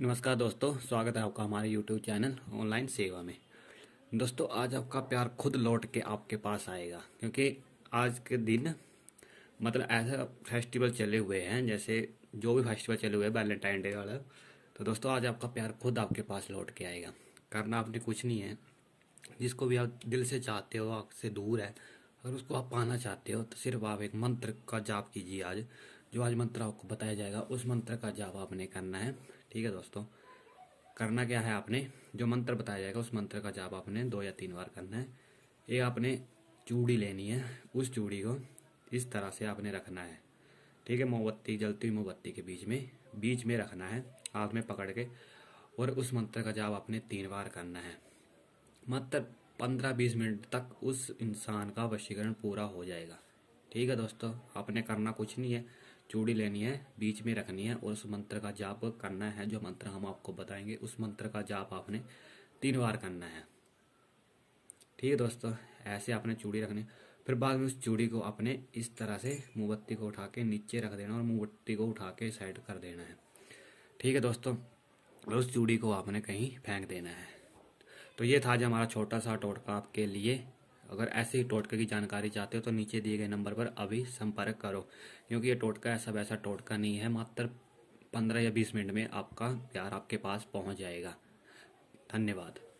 नमस्कार दोस्तों स्वागत है आपका हमारे यूट्यूब चैनल ऑनलाइन सेवा में दोस्तों आज आपका प्यार खुद लौट के आपके पास आएगा क्योंकि आज के दिन मतलब ऐसा फेस्टिवल चले हुए हैं जैसे जो भी फेस्टिवल चले हुए हैं वैलेंटाइन डे वाला तो दोस्तों आज आपका प्यार खुद आपके पास लौट के आएगा करना आपने कुछ नहीं है जिसको भी आप दिल से चाहते हो आपसे दूर है अगर उसको आप पाना चाहते हो तो सिर्फ आप एक मंत्र का जाप कीजिए आज जो आज मंत्र आपको बताया जाएगा उस मंत्र का जाप आपने करना है ठीक है दोस्तों करना क्या है आपने जो मंत्र बताया जाएगा उस मंत्र का जाप आपने दो या तीन बार करना है ये आपने चूड़ी लेनी है उस चूड़ी को इस तरह से आपने रखना है ठीक है मोमबत्ती जलती हुई मोमबत्ती के बीच में बीच में रखना है हाथ में पकड़ के और उस मंत्र का जाप आपने तीन बार करना है मात्र पंद्रह बीस मिनट तक उस इंसान का वशीकरण पूरा हो जाएगा ठीक है दोस्तों आपने करना कुछ नहीं है चूड़ी लेनी है बीच में रखनी है और उस मंत्र का जाप करना है जो मंत्र हम आपको बताएंगे उस मंत्र का जाप आपने तीन बार करना है ठीक है दोस्तों ऐसे आपने चूड़ी रखनी फिर बाद में उस चूड़ी को आपने इस तरह से मोमबत्ती को उठा के नीचे रख देना और मोमबत्ती को उठा के साइड कर देना है ठीक है दोस्तों और उस चूड़ी को आपने कहीं फेंक देना है तो ये था जो हमारा छोटा सा टोटका आपके लिए अगर ऐसे ही टोटके की जानकारी चाहते हो तो नीचे दिए गए नंबर पर अभी संपर्क करो क्योंकि ये टोटका ऐसा वैसा टोटका नहीं है मात्र पंद्रह या बीस मिनट में आपका प्यार आपके पास पहुंच जाएगा धन्यवाद